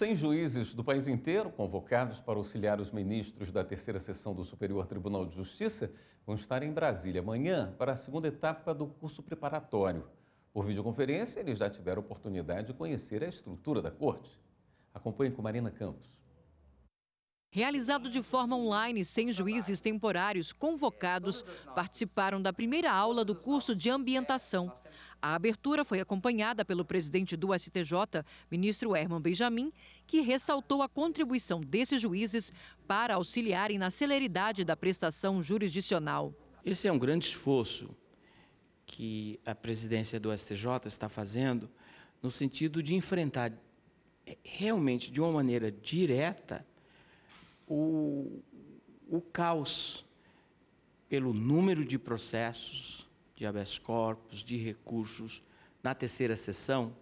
Cem juízes do país inteiro, convocados para auxiliar os ministros da terceira sessão do Superior Tribunal de Justiça, vão estar em Brasília amanhã para a segunda etapa do curso preparatório. Por videoconferência, eles já tiveram oportunidade de conhecer a estrutura da corte. Acompanhe com Marina Campos. Realizado de forma online, sem juízes temporários convocados, participaram da primeira aula do curso de ambientação. A abertura foi acompanhada pelo presidente do STJ, ministro Herman Benjamin, que ressaltou a contribuição desses juízes para auxiliarem na celeridade da prestação jurisdicional. Esse é um grande esforço que a presidência do STJ está fazendo no sentido de enfrentar é, realmente de uma maneira direta o, o caos pelo número de processos, de habeas corpus, de recursos, na terceira sessão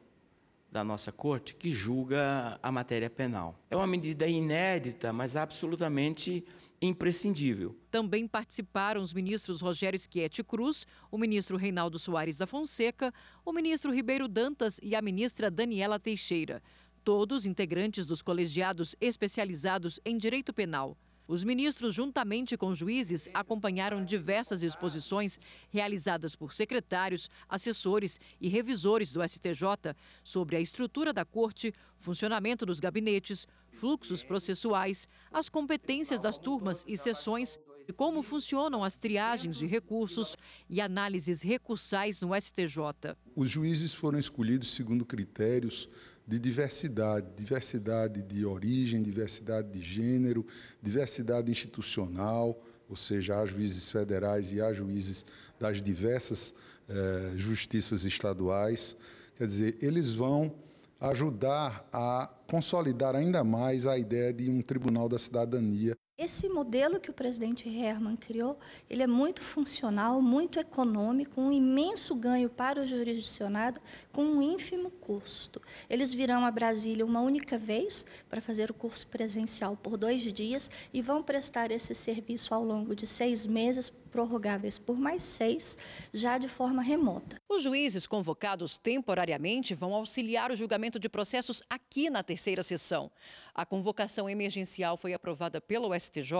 da nossa corte, que julga a matéria penal. É uma medida inédita, mas absolutamente imprescindível. Também participaram os ministros Rogério Schietti Cruz, o ministro Reinaldo Soares da Fonseca, o ministro Ribeiro Dantas e a ministra Daniela Teixeira, todos integrantes dos colegiados especializados em direito penal. Os ministros, juntamente com juízes, acompanharam diversas exposições realizadas por secretários, assessores e revisores do STJ sobre a estrutura da corte, funcionamento dos gabinetes, fluxos processuais, as competências das turmas e sessões e como funcionam as triagens de recursos e análises recursais no STJ. Os juízes foram escolhidos segundo critérios de diversidade, diversidade de origem, diversidade de gênero, diversidade institucional, ou seja, há juízes federais e há juízes das diversas eh, justiças estaduais. Quer dizer, eles vão ajudar a consolidar ainda mais a ideia de um tribunal da cidadania. Esse modelo que o presidente Herman criou, ele é muito funcional, muito econômico, um imenso ganho para o jurisdicionado com um ínfimo custo. Eles virão a Brasília uma única vez para fazer o curso presencial por dois dias e vão prestar esse serviço ao longo de seis meses prorrogáveis por mais seis, já de forma remota. Os juízes convocados temporariamente vão auxiliar o julgamento de processos aqui na terceira sessão. A convocação emergencial foi aprovada pelo STJ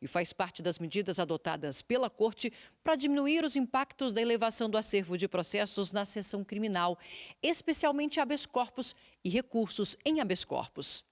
e faz parte das medidas adotadas pela Corte para diminuir os impactos da elevação do acervo de processos na sessão criminal, especialmente habeas corpus e recursos em habeas corpus.